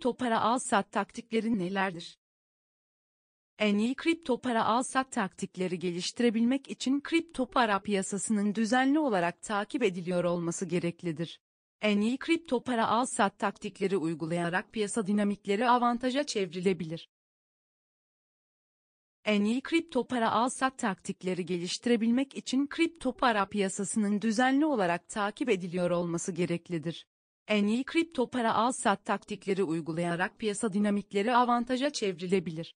kripto para al sat taktiklerin nelerdir? En iyi kripto para al sat taktikleri geliştirebilmek için kripto para piyasasının düzenli olarak takip ediliyor olması gereklidir. En iyi kripto para al sat taktikleri uygulayarak piyasa dinamikleri avantaja çevrilebilir. En iyi kripto para al sat taktikleri geliştirebilmek için kripto para piyasasının düzenli olarak takip ediliyor olması gereklidir en iyi kripto para al sat taktikleri uygulayarak piyasa dinamikleri avantaja çevrilebilir.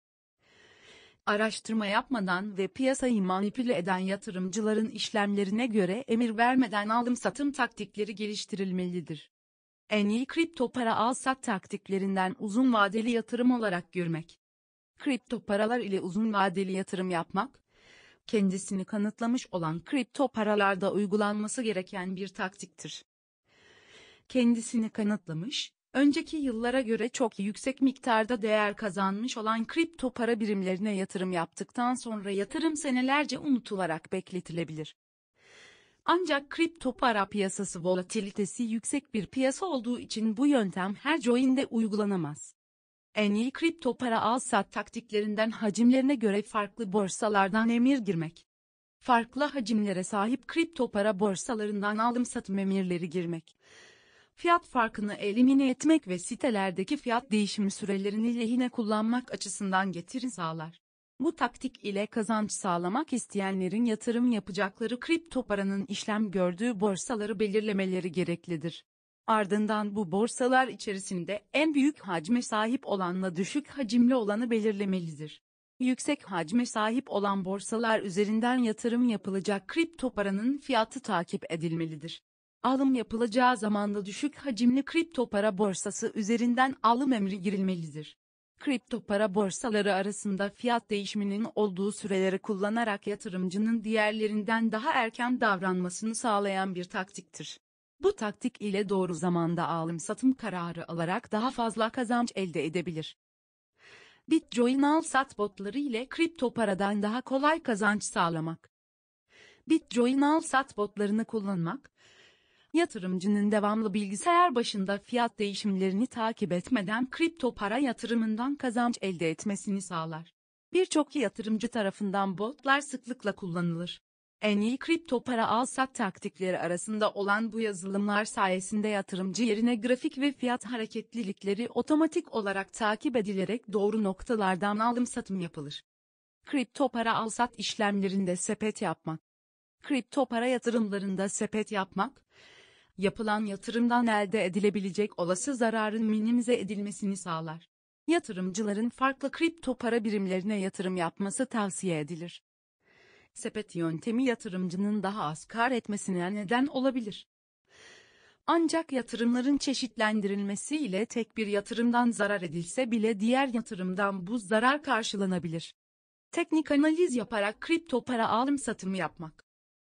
Araştırma yapmadan ve piyasayı manipüle eden yatırımcıların işlemlerine göre emir vermeden alım satım taktikleri geliştirilmelidir. En iyi kripto para al sat taktiklerinden uzun vadeli yatırım olarak görmek. Kripto paralar ile uzun vadeli yatırım yapmak, kendisini kanıtlamış olan kripto paralarda uygulanması gereken bir taktiktir kendisini kanıtlamış, önceki yıllara göre çok yüksek miktarda değer kazanmış olan kripto para birimlerine yatırım yaptıktan sonra yatırım senelerce unutularak bekletilebilir. Ancak kripto para piyasası volatilitesi yüksek bir piyasa olduğu için bu yöntem her joinde uygulanamaz. En iyi kripto para al-sat taktiklerinden hacimlerine göre farklı borsalardan emir girmek. Farklı hacimlere sahip kripto para borsalarından alım-satım emirleri girmek fiyat farkını elimine etmek ve sitelerdeki fiyat değişimi sürelerini lehine kullanmak açısından getiri sağlar. Bu taktik ile kazanç sağlamak isteyenlerin yatırım yapacakları kripto paranın işlem gördüğü borsaları belirlemeleri gereklidir. Ardından bu borsalar içerisinde en büyük hacme sahip olanla düşük hacimli olanı belirlemelidir. Yüksek hacme sahip olan borsalar üzerinden yatırım yapılacak kripto paranın fiyatı takip edilmelidir. Alım yapılacağı zamanda düşük hacimli kripto para borsası üzerinden alım emri girilmelidir. Kripto para borsaları arasında fiyat değişiminin olduğu süreleri kullanarak yatırımcının diğerlerinden daha erken davranmasını sağlayan bir taktiktir. Bu taktik ile doğru zamanda alım satım kararı alarak daha fazla kazanç elde edebilir. Bitcoin al sat botları ile kripto paradan daha kolay kazanç sağlamak. Bitcoin al sat botlarını kullanmak, Yatırımcının devamlı bilgisayar başında fiyat değişimlerini takip etmeden kripto para yatırımından kazanç elde etmesini sağlar. Birçok yatırımcı tarafından botlar sıklıkla kullanılır. En iyi kripto para al-sat taktikleri arasında olan bu yazılımlar sayesinde yatırımcı yerine grafik ve fiyat hareketlilikleri otomatik olarak takip edilerek doğru noktalardan alım satım yapılır. Kripto para al-sat işlemlerinde sepet yapmak Kripto para yatırımlarında sepet yapmak, yapılan yatırımdan elde edilebilecek olası zararın minimize edilmesini sağlar. Yatırımcıların farklı kripto para birimlerine yatırım yapması tavsiye edilir. Sepet yöntemi yatırımcının daha az kar etmesine neden olabilir. Ancak yatırımların çeşitlendirilmesi ile tek bir yatırımdan zarar edilse bile diğer yatırımdan bu zarar karşılanabilir. Teknik analiz yaparak kripto para alım satımı yapmak.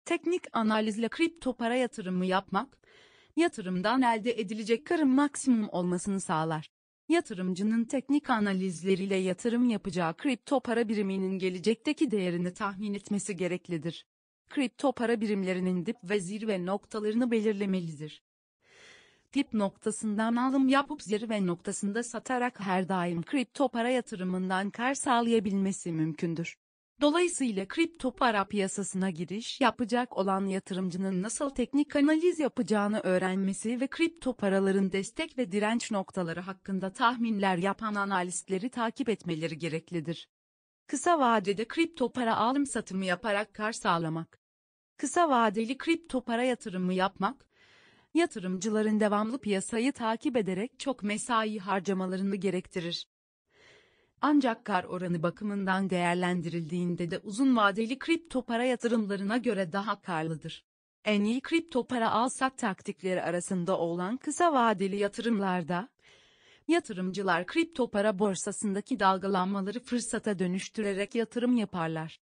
Teknik analizle kripto para yatırımı yapmak, yatırımdan elde edilecek karın maksimum olmasını sağlar. Yatırımcının teknik analizleriyle yatırım yapacağı kripto para biriminin gelecekteki değerini tahmin etmesi gereklidir. Kripto para birimlerinin dip ve zirve noktalarını belirlemelidir. Dip noktasından alım yapıp zirve noktasında satarak her daim kripto para yatırımından kar sağlayabilmesi mümkündür. Dolayısıyla kripto para piyasasına giriş yapacak olan yatırımcının nasıl teknik analiz yapacağını öğrenmesi ve kripto paraların destek ve direnç noktaları hakkında tahminler yapan analistleri takip etmeleri gereklidir. Kısa vadede kripto para alım satımı yaparak kar sağlamak. Kısa vadeli kripto para yatırımı yapmak, yatırımcıların devamlı piyasayı takip ederek çok mesai harcamalarını gerektirir. Ancak kar oranı bakımından değerlendirildiğinde de uzun vadeli kripto para yatırımlarına göre daha karlıdır. En iyi kripto para al taktikleri arasında olan kısa vadeli yatırımlarda, yatırımcılar kripto para borsasındaki dalgalanmaları fırsata dönüştürerek yatırım yaparlar.